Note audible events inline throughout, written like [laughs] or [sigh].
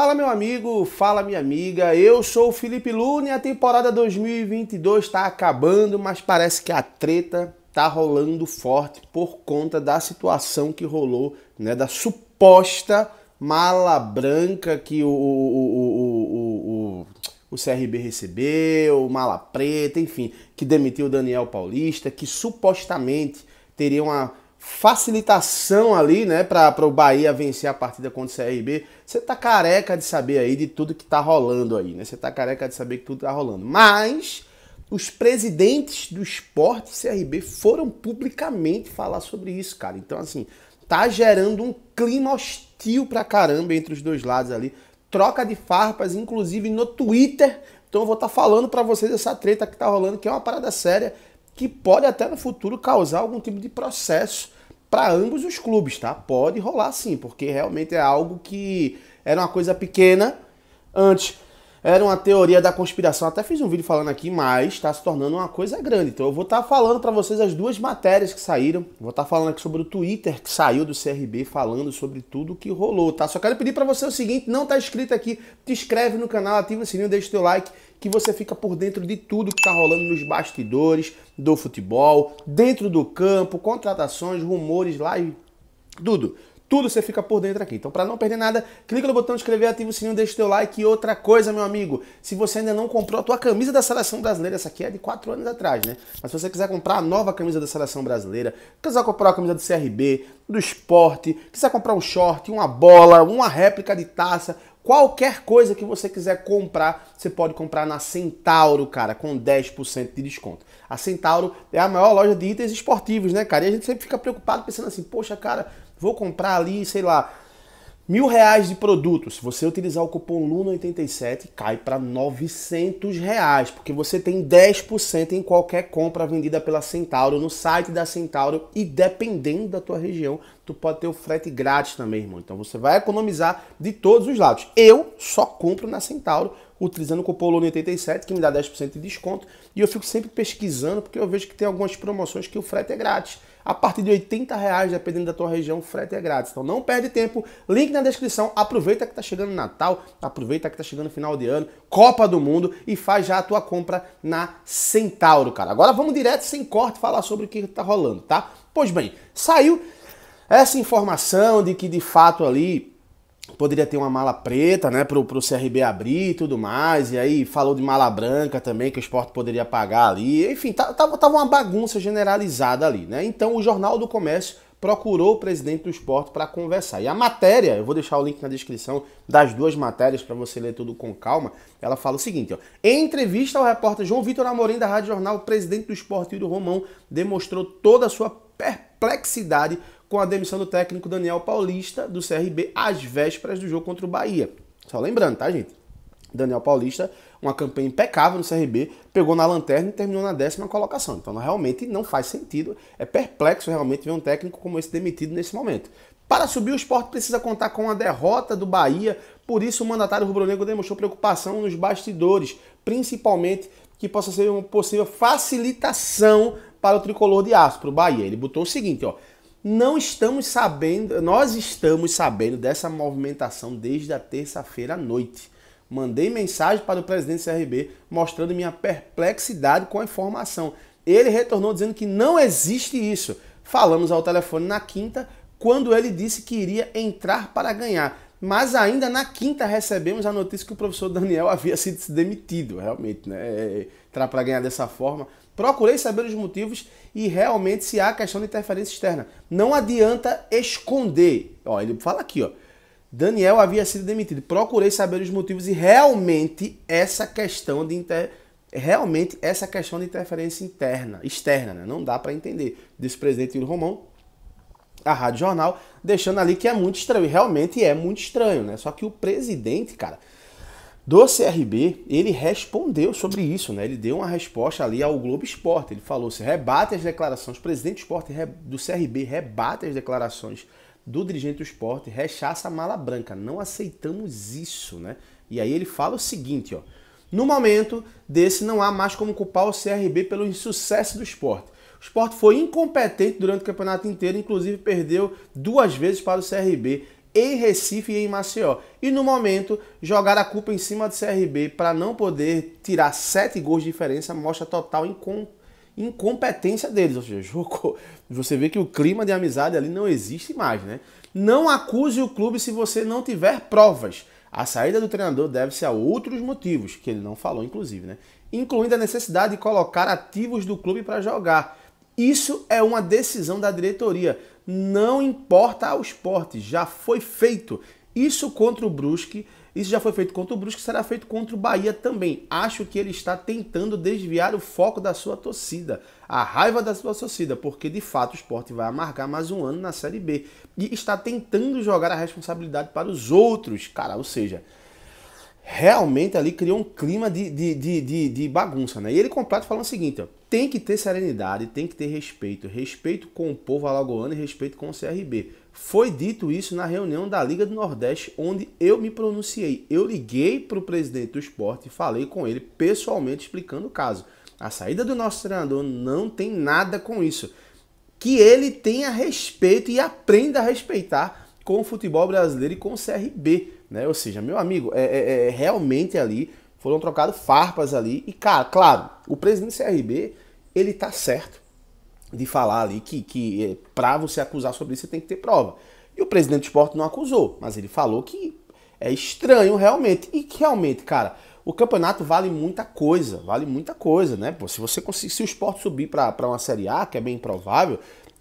Fala meu amigo, fala minha amiga, eu sou o Felipe Luna e a temporada 2022 está acabando, mas parece que a treta tá rolando forte por conta da situação que rolou, né, da suposta mala branca que o, o, o, o, o, o CRB recebeu, mala preta, enfim, que demitiu o Daniel Paulista, que supostamente teria uma facilitação ali, né, para o Bahia vencer a partida contra o CRB. Você tá careca de saber aí de tudo que tá rolando aí, né? Você tá careca de saber que tudo tá rolando. Mas os presidentes do esporte CRB foram publicamente falar sobre isso, cara. Então, assim, tá gerando um clima hostil pra caramba entre os dois lados ali. Troca de farpas, inclusive no Twitter. Então eu vou estar tá falando para vocês essa treta que tá rolando, que é uma parada séria que pode até no futuro causar algum tipo de processo para ambos os clubes, tá? Pode rolar sim, porque realmente é algo que era uma coisa pequena antes era uma teoria da conspiração. Até fiz um vídeo falando aqui, mas está se tornando uma coisa grande. Então eu vou estar tá falando para vocês as duas matérias que saíram. Vou estar tá falando aqui sobre o Twitter que saiu do CRB falando sobre tudo que rolou, tá? Só quero pedir para você o seguinte, não tá inscrito aqui, te inscreve no canal, ativa o sininho, deixa o teu like que você fica por dentro de tudo que está rolando nos bastidores do futebol, dentro do campo, contratações, rumores, live, tudo. Tudo você fica por dentro aqui. Então, para não perder nada, clica no botão de inscrever, ativa o sininho, deixa o teu like. E outra coisa, meu amigo, se você ainda não comprou a tua camisa da Seleção Brasileira, essa aqui é de 4 anos atrás, né? Mas se você quiser comprar a nova camisa da Seleção Brasileira, quiser comprar a camisa do CRB, do esporte, quiser comprar um short, uma bola, uma réplica de taça, Qualquer coisa que você quiser comprar, você pode comprar na Centauro, cara, com 10% de desconto. A Centauro é a maior loja de itens esportivos, né, cara? E a gente sempre fica preocupado pensando assim, poxa, cara, Vou comprar ali, sei lá, mil reais de produto. Se você utilizar o cupom LUNA87, cai para 900 reais, porque você tem 10% em qualquer compra vendida pela Centauro, no site da Centauro, e dependendo da tua região, tu pode ter o frete grátis também, irmão. Então você vai economizar de todos os lados. Eu só compro na Centauro, utilizando o cupom LUNA87, que me dá 10% de desconto, e eu fico sempre pesquisando, porque eu vejo que tem algumas promoções que o frete é grátis a partir de 80 reais, dependendo da tua região, o frete é grátis. Então não perde tempo, link na descrição, aproveita que está chegando Natal, aproveita que está chegando final de ano, Copa do Mundo e faz já a tua compra na Centauro, cara. Agora vamos direto, sem corte, falar sobre o que está rolando, tá? Pois bem, saiu essa informação de que de fato ali poderia ter uma mala preta, né, pro, pro CRB abrir e tudo mais, e aí falou de mala branca também, que o esporte poderia pagar ali, enfim, tá, tava, tava uma bagunça generalizada ali, né, então o Jornal do Comércio procurou o presidente do esporte para conversar. E a matéria, eu vou deixar o link na descrição das duas matérias para você ler tudo com calma, ela fala o seguinte, ó, em entrevista ao repórter João Vitor Amorim da Rádio Jornal, o presidente do esporte, Yuri Romão, demonstrou toda a sua perplexidade com a demissão do técnico Daniel Paulista do CRB às vésperas do jogo contra o Bahia. Só lembrando, tá, gente? Daniel Paulista, uma campanha impecável no CRB, pegou na lanterna e terminou na décima colocação. Então realmente não faz sentido, é perplexo realmente ver um técnico como esse demitido nesse momento. Para subir, o esporte precisa contar com a derrota do Bahia, por isso o mandatário rubro-negro demonstrou preocupação nos bastidores, principalmente que possa ser uma possível facilitação para o tricolor de aço, para o Bahia. Ele botou o seguinte, ó, não estamos sabendo, nós estamos sabendo dessa movimentação desde a terça-feira à noite. Mandei mensagem para o presidente do CRB mostrando minha perplexidade com a informação. Ele retornou dizendo que não existe isso. Falamos ao telefone na quinta, quando ele disse que iria entrar para ganhar. Mas ainda na quinta recebemos a notícia que o professor Daniel havia sido demitido, realmente, né? É, para ganhar dessa forma. Procurei saber os motivos e realmente se há questão de interferência externa. Não adianta esconder. Ó, ele fala aqui, ó. Daniel havia sido demitido. Procurei saber os motivos e realmente essa questão de inter... realmente essa questão de interferência interna, externa, né? Não dá para entender. Disse o presidente Romão, a Rádio Jornal, deixando ali que é muito estranho. E realmente é muito estranho, né? Só que o presidente, cara, do CRB, ele respondeu sobre isso, né? Ele deu uma resposta ali ao Globo Esporte. Ele falou: se assim, rebate as declarações, o presidente do esporte do CRB rebate as declarações do dirigente do esporte, rechaça a mala branca. Não aceitamos isso, né? E aí ele fala o seguinte, ó. No momento desse, não há mais como culpar o CRB pelo insucesso do esporte. O esporte foi incompetente durante o campeonato inteiro, inclusive perdeu duas vezes para o CRB em Recife e em Maceió. E no momento, jogar a culpa em cima do CRB para não poder tirar sete gols de diferença mostra total incompetência deles. Ou seja, [laughs] jogou. você vê que o clima de amizade ali não existe mais, né? Não acuse o clube se você não tiver provas. A saída do treinador deve-se a outros motivos, que ele não falou, inclusive, né? Incluindo a necessidade de colocar ativos do clube para jogar isso é uma decisão da diretoria. Não importa ao esporte, já foi feito. Isso contra o Brusque, isso já foi feito contra o Brusque, será feito contra o Bahia também. Acho que ele está tentando desviar o foco da sua torcida, a raiva da sua torcida, porque de fato o esporte vai amargar mais um ano na Série B e está tentando jogar a responsabilidade para os outros, cara. Ou seja, realmente ali criou um clima de, de, de, de, de bagunça, né? E ele completa falando o seguinte, ó, tem que ter serenidade, tem que ter respeito, respeito com o povo alagoano e respeito com o CRB. Foi dito isso na reunião da Liga do Nordeste, onde eu me pronunciei. Eu liguei para o presidente do esporte e falei com ele pessoalmente explicando o caso. A saída do nosso treinador não tem nada com isso. Que ele tenha respeito e aprenda a respeitar com o futebol brasileiro e com o CRB, né? Ou seja, meu amigo, é, é, é realmente ali foram trocados farpas ali e cara, claro, o presidente do CRB ele tá certo de falar ali que, que é, para você acusar sobre isso você tem que ter prova. E o presidente do esporte não acusou, mas ele falou que é estranho realmente. E que realmente, cara, o campeonato vale muita coisa, vale muita coisa, né? Pô, se você conseguir, se o esporte subir para uma Série A, que é bem provável,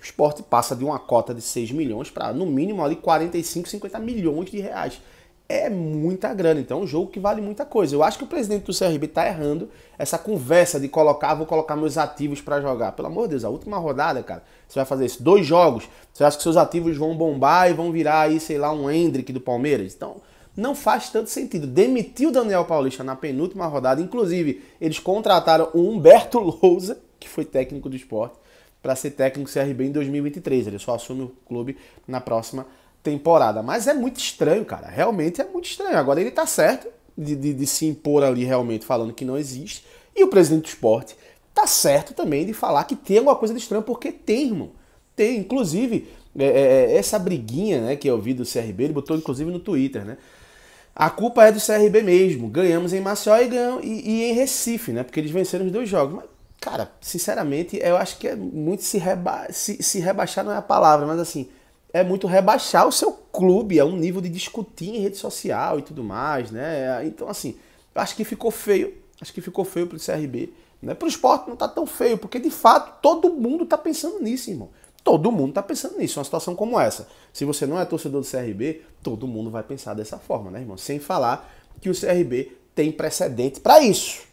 esporte passa de uma cota de 6 milhões para no mínimo ali 45, 50 milhões de reais. É muita grana, então é um jogo que vale muita coisa. Eu acho que o presidente do CRB está errando essa conversa de colocar, vou colocar meus ativos para jogar. Pelo amor de Deus, a última rodada, cara, você vai fazer isso, dois jogos, você acha que seus ativos vão bombar e vão virar aí, sei lá, um Hendrick do Palmeiras? Então, não faz tanto sentido. Demitiu o Daniel Paulista na penúltima rodada, inclusive eles contrataram o Humberto Lousa, que foi técnico do esporte, para ser técnico do CRB em 2023. Ele só assume o clube na próxima temporada. Mas é muito estranho, cara. Realmente é muito estranho. Agora ele tá certo de, de, de se impor ali realmente falando que não existe. E o presidente do esporte tá certo também de falar que tem alguma coisa de estranho, porque tem, irmão. Tem, inclusive, é, é, é essa briguinha né, que eu vi do CRB, ele botou inclusive no Twitter, né? A culpa é do CRB mesmo. Ganhamos em Maceió e, ganham, e, e em Recife, né? Porque eles venceram os dois jogos. Mas cara, sinceramente, eu acho que é muito se, reba se, se rebaixar não é a palavra, mas assim, é muito rebaixar o seu clube a é um nível de discutir em rede social e tudo mais, né? Então, assim, acho que ficou feio. Acho que ficou feio pro CRB. Né? Pro esporte não tá tão feio, porque de fato todo mundo tá pensando nisso, irmão. Todo mundo tá pensando nisso. Uma situação como essa. Se você não é torcedor do CRB, todo mundo vai pensar dessa forma, né, irmão? Sem falar que o CRB tem precedente para isso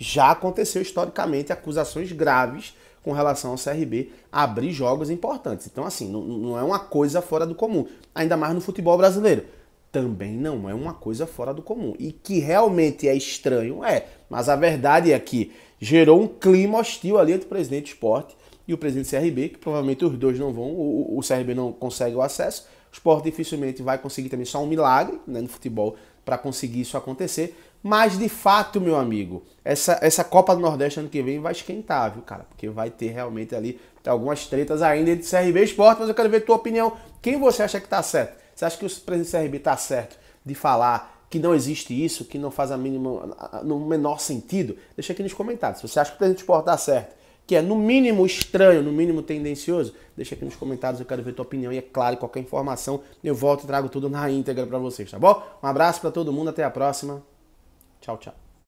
já aconteceu historicamente acusações graves com relação ao CRB abrir jogos importantes. Então, assim, não, não, é uma coisa fora do comum. Ainda mais no futebol brasileiro. Também não é uma coisa fora do comum. E que realmente é estranho, é. Mas a verdade é que gerou um clima hostil ali entre o presidente do esporte e o presidente do CRB, que provavelmente os dois não vão, o, o CRB não consegue o acesso. O esporte dificilmente vai conseguir também só um milagre, né? No futebol para conseguir isso acontecer. Mas de fato, meu amigo, essa, essa Copa do Nordeste ano que vem vai esquentar, viu, cara? Porque vai ter realmente ali algumas tretas ainda entre CRB e Sport, mas eu quero ver tua opinião. Quem você acha que tá certo? Você acha que o presidente do CRB tá certo de falar que não existe isso, que não faz a mínima, no menor sentido? Deixa aqui nos comentários. Se você acha que o presidente do Sport tá certo, que é no mínimo estranho, no mínimo tendencioso, deixa aqui nos comentários, eu quero ver tua opinião e é claro, qualquer informação, eu volto e trago tudo na íntegra para vocês, tá bom? Um abraço para todo mundo, até a próxima. Tchau, tchau.